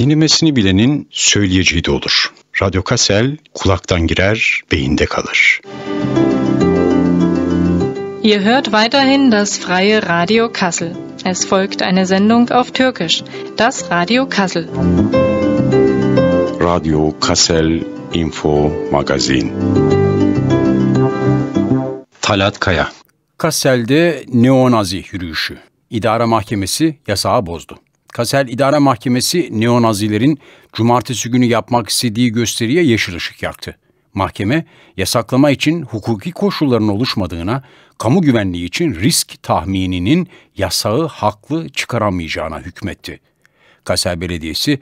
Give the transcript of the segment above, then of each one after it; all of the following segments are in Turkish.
Dinlemesini bilenin söyleyeceği de olur. Radyo Kasel kulaktan girer, beyinde kalır. Ihr hört weiterhin das freie Radio Kassel. Es folgt eine Sendung auf Türkisch, das Radio Kassel. Radio Kassel Info Magazin. Talat Kaya Kassel'de neonazi yürüyüşü. İdara mahkemesi yasağı bozdu. Kasel İdare Mahkemesi neonazilerin cumartesi günü yapmak istediği gösteriye yeşil ışık yaktı. Mahkeme, yasaklama için hukuki koşulların oluşmadığına, kamu güvenliği için risk tahmininin yasağı haklı çıkaramayacağına hükmetti. Kasel Belediyesi,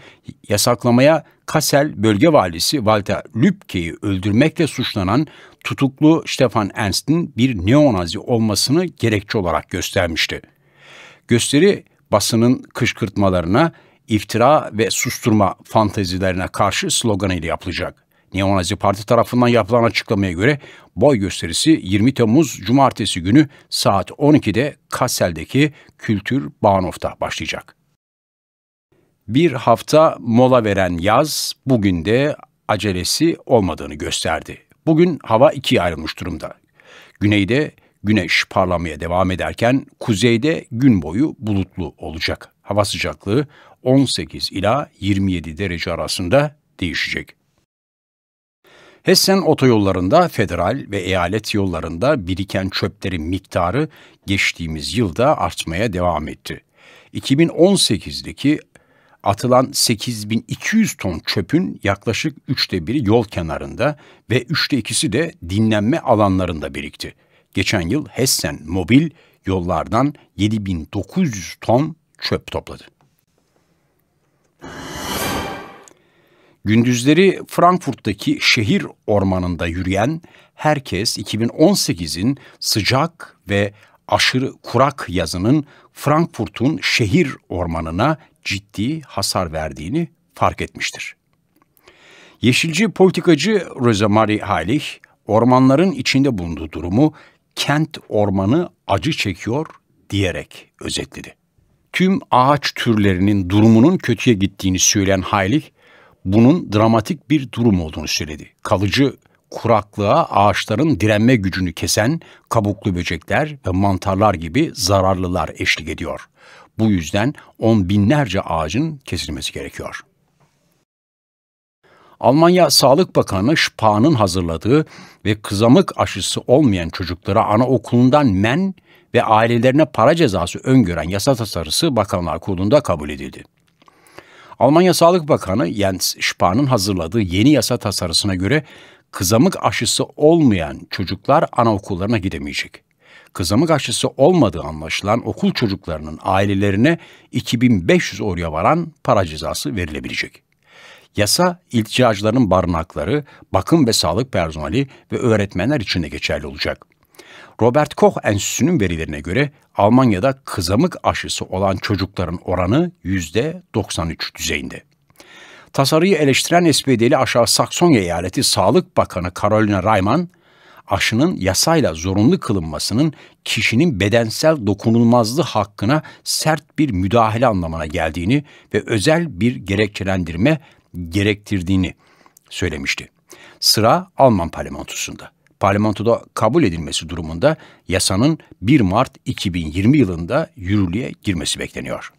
yasaklamaya Kasel Bölge Valisi Walter Lübke'yi öldürmekle suçlanan tutuklu Stefan Ernst'in bir neonazi olmasını gerekçe olarak göstermişti. Gösteri basının kışkırtmalarına, iftira ve susturma fantezilerine karşı sloganıyla yapılacak. Neonazi Parti tarafından yapılan açıklamaya göre boy gösterisi 20 Temmuz Cumartesi günü saat 12'de Kassel'deki Kültür Bahnhof'ta başlayacak. Bir hafta mola veren yaz bugün de acelesi olmadığını gösterdi. Bugün hava ikiye ayrılmış durumda. Güneyde Güneş parlamaya devam ederken kuzeyde gün boyu bulutlu olacak. Hava sıcaklığı 18 ila 27 derece arasında değişecek. Hessen otoyollarında federal ve eyalet yollarında biriken çöplerin miktarı geçtiğimiz yılda artmaya devam etti. 2018'deki atılan 8200 ton çöpün yaklaşık üçte biri yol kenarında ve üçte ikisi de dinlenme alanlarında birikti geçen yıl Hessen Mobil yollardan 7900 ton çöp topladı. Gündüzleri Frankfurt'taki şehir ormanında yürüyen herkes 2018'in sıcak ve aşırı kurak yazının Frankfurt'un şehir ormanına ciddi hasar verdiğini fark etmiştir. Yeşilci politikacı Rosemarie Heilig, ormanların içinde bulunduğu durumu kent ormanı acı çekiyor diyerek özetledi. Tüm ağaç türlerinin durumunun kötüye gittiğini söyleyen Haylik, bunun dramatik bir durum olduğunu söyledi. Kalıcı kuraklığa ağaçların direnme gücünü kesen kabuklu böcekler ve mantarlar gibi zararlılar eşlik ediyor. Bu yüzden on binlerce ağacın kesilmesi gerekiyor. Almanya Sağlık Bakanı Spahn'ın hazırladığı ve kızamık aşısı olmayan çocuklara anaokulundan men ve ailelerine para cezası öngören yasa tasarısı Bakanlar Kurulu'nda kabul edildi. Almanya Sağlık Bakanı Jens Spahn'ın hazırladığı yeni yasa tasarısına göre kızamık aşısı olmayan çocuklar anaokullarına gidemeyecek. Kızamık aşısı olmadığı anlaşılan okul çocuklarının ailelerine 2500 oraya varan para cezası verilebilecek. Yasa, ilticacıların barınakları, bakım ve sağlık personeli ve öğretmenler için de geçerli olacak. Robert Koch Enstitüsü'nün verilerine göre Almanya'da kızamık aşısı olan çocukların oranı %93 düzeyinde. Tasarıyı eleştiren SPD'li Aşağı Saksonya Eyaleti Sağlık Bakanı Carolina Rayman, aşının yasayla zorunlu kılınmasının kişinin bedensel dokunulmazlığı hakkına sert bir müdahale anlamına geldiğini ve özel bir gerekçelendirme gerektirdiğini söylemişti. Sıra Alman parlamentosunda. Parlamentoda kabul edilmesi durumunda yasanın 1 Mart 2020 yılında yürürlüğe girmesi bekleniyor.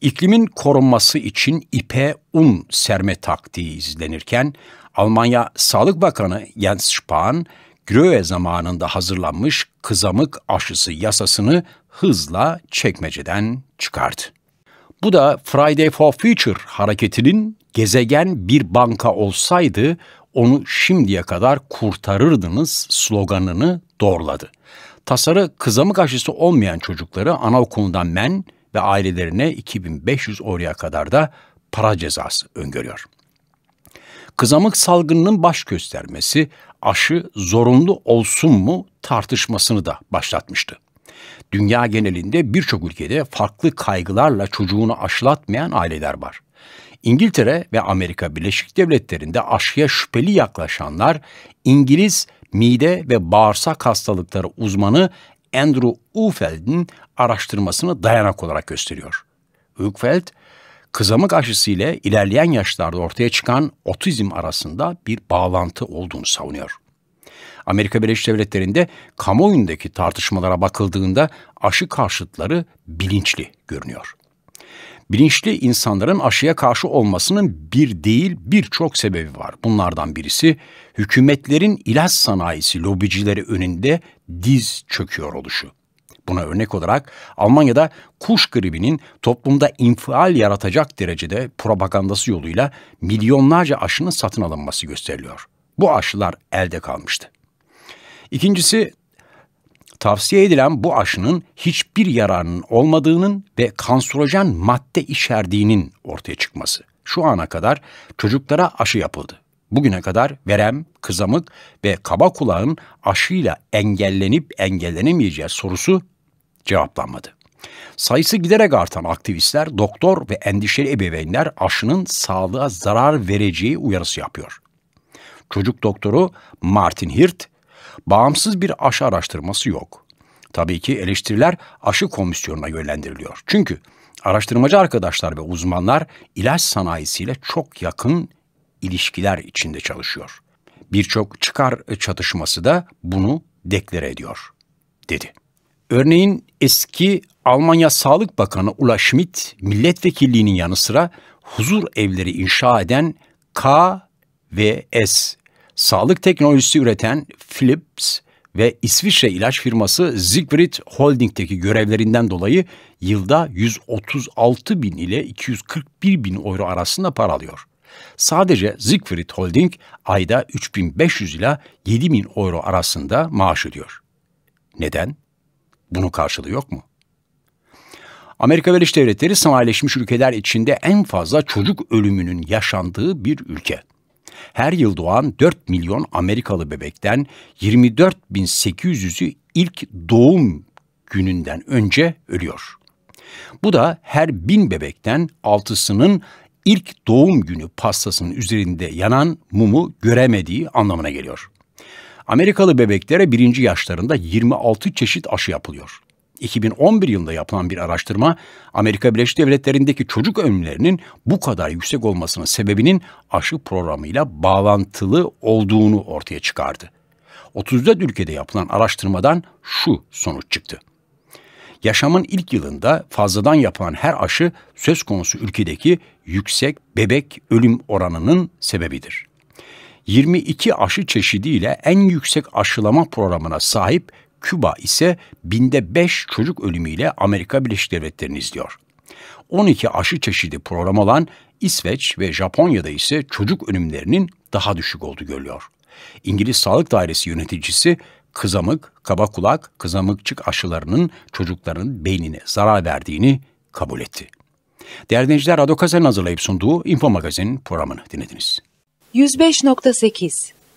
İklimin korunması için ipe un serme taktiği izlenirken Almanya Sağlık Bakanı Jens Spahn, Gröhe zamanında hazırlanmış kızamık aşısı yasasını hızla çekmeceden çıkardı. Bu da Friday for Future hareketinin gezegen bir banka olsaydı onu şimdiye kadar kurtarırdınız sloganını doğruladı. Tasarı kızamık aşısı olmayan çocukları anaokulundan men ve ailelerine 2500 oraya kadar da para cezası öngörüyor. Kızamık salgınının baş göstermesi aşı zorunlu olsun mu tartışmasını da başlatmıştı. Dünya genelinde birçok ülkede farklı kaygılarla çocuğunu aşılatmayan aileler var. İngiltere ve Amerika Birleşik Devletleri'nde aşıya şüpheli yaklaşanlar İngiliz mide ve bağırsak hastalıkları uzmanı Andrew Ufeld'in araştırmasını dayanak olarak gösteriyor. Ufeld, kızamık aşısı ile ilerleyen yaşlarda ortaya çıkan otizm arasında bir bağlantı olduğunu savunuyor. Amerika Birleşik Devletleri'nde kamuoyundaki tartışmalara bakıldığında aşı karşıtları bilinçli görünüyor. Bilinçli insanların aşıya karşı olmasının bir değil birçok sebebi var. Bunlardan birisi hükümetlerin ilaç sanayisi lobicileri önünde diz çöküyor oluşu. Buna örnek olarak Almanya'da kuş gribinin toplumda infial yaratacak derecede propagandası yoluyla milyonlarca aşının satın alınması gösteriliyor. Bu aşılar elde kalmıştı. İkincisi tavsiye edilen bu aşının hiçbir yararının olmadığının ve kanserojen madde içerdiğinin ortaya çıkması. Şu ana kadar çocuklara aşı yapıldı. Bugüne kadar verem, kızamık ve kaba kulağın aşıyla engellenip engellenemeyeceği sorusu cevaplanmadı. Sayısı giderek artan aktivistler, doktor ve endişeli ebeveynler aşının sağlığa zarar vereceği uyarısı yapıyor. Çocuk doktoru Martin Hirt, bağımsız bir aşı araştırması yok. Tabii ki eleştiriler aşı komisyonuna yönlendiriliyor. Çünkü araştırmacı arkadaşlar ve uzmanlar ilaç sanayisiyle çok yakın ilişkiler içinde çalışıyor. Birçok çıkar çatışması da bunu deklare ediyor, dedi. Örneğin eski Almanya Sağlık Bakanı Ula Schmidt, milletvekilliğinin yanı sıra huzur evleri inşa eden K ve S sağlık teknolojisi üreten Philips ve İsviçre ilaç firması Siegfried Holding'deki görevlerinden dolayı yılda 136 bin ile 241 bin euro arasında para alıyor. Sadece Siegfried Holding ayda 3500 ile 7000 euro arasında maaş ödüyor. Neden? Bunun karşılığı yok mu? Amerika Birleşik Devletleri sanayileşmiş ülkeler içinde en fazla çocuk ölümünün yaşandığı bir ülke her yıl doğan 4 milyon Amerikalı bebekten 24.800'ü ilk doğum gününden önce ölüyor. Bu da her bin bebekten altısının ilk doğum günü pastasının üzerinde yanan mumu göremediği anlamına geliyor. Amerikalı bebeklere birinci yaşlarında 26 çeşit aşı yapılıyor. 2011 yılında yapılan bir araştırma Amerika Birleşik Devletleri'ndeki çocuk ölümlerinin bu kadar yüksek olmasının sebebinin aşı programıyla bağlantılı olduğunu ortaya çıkardı. 34 ülkede yapılan araştırmadan şu sonuç çıktı. Yaşamın ilk yılında fazladan yapılan her aşı söz konusu ülkedeki yüksek bebek ölüm oranının sebebidir. 22 aşı çeşidiyle en yüksek aşılama programına sahip Küba ise binde 5 çocuk ölümüyle Amerika Birleşik Devletleri'ni izliyor. 12 aşı çeşidi program olan İsveç ve Japonya'da ise çocuk ölümlerinin daha düşük olduğu görülüyor. İngiliz Sağlık Dairesi yöneticisi kızamık, kaba kulak, kızamıkçık aşılarının çocukların beynine zarar verdiğini kabul etti. Değerli dinleyiciler, Ado hazırlayıp sunduğu Info Magazin programını dinlediniz. 105.8